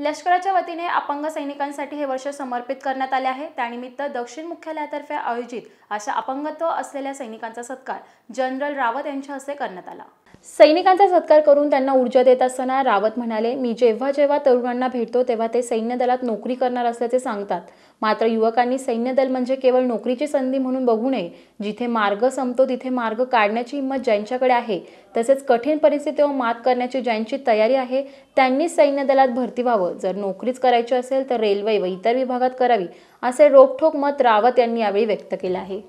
लष्कराच्या वतीने अपंग सैनिकांसाठी हे वर्ष समर्पित करण्यात आले आहे त्यानिमित्त दक्षिण मुख्यालयातर्फे आयोजित अशा अपंगत्व असलेल्या सैनिकांचा सत्कार जनरल रावत यांच्या हस्ते करण्यात आला सैनिकांचा सत्कार करून त्यांना ऊर्जा देत असताना रावत म्हणाले मी जेव्हा जेव्हा तरुणांना भेटतो तेव्हा ते सैन्य दलात नोकरी करणार असल्याचे सांगतात मात्र युवकांनी सैन्य दल म्हणजे केवळ नोकरीची संधी म्हणून बघू नये जिथे मार्ग संपतो तिथे मार्ग काढण्याची हिंमत ज्यांच्याकडे आहे तसेच कठीण परिस्थितीवर मात करण्याची ज्यांची तयारी आहे त्यांनी सैन्य दलात भरती व्हावं जर नोकरीच करायची असेल तर रेल्वे व इतर विभागात करावी असे रोखठोक मत रावत यांनी यावेळी व्यक्त केलं आहे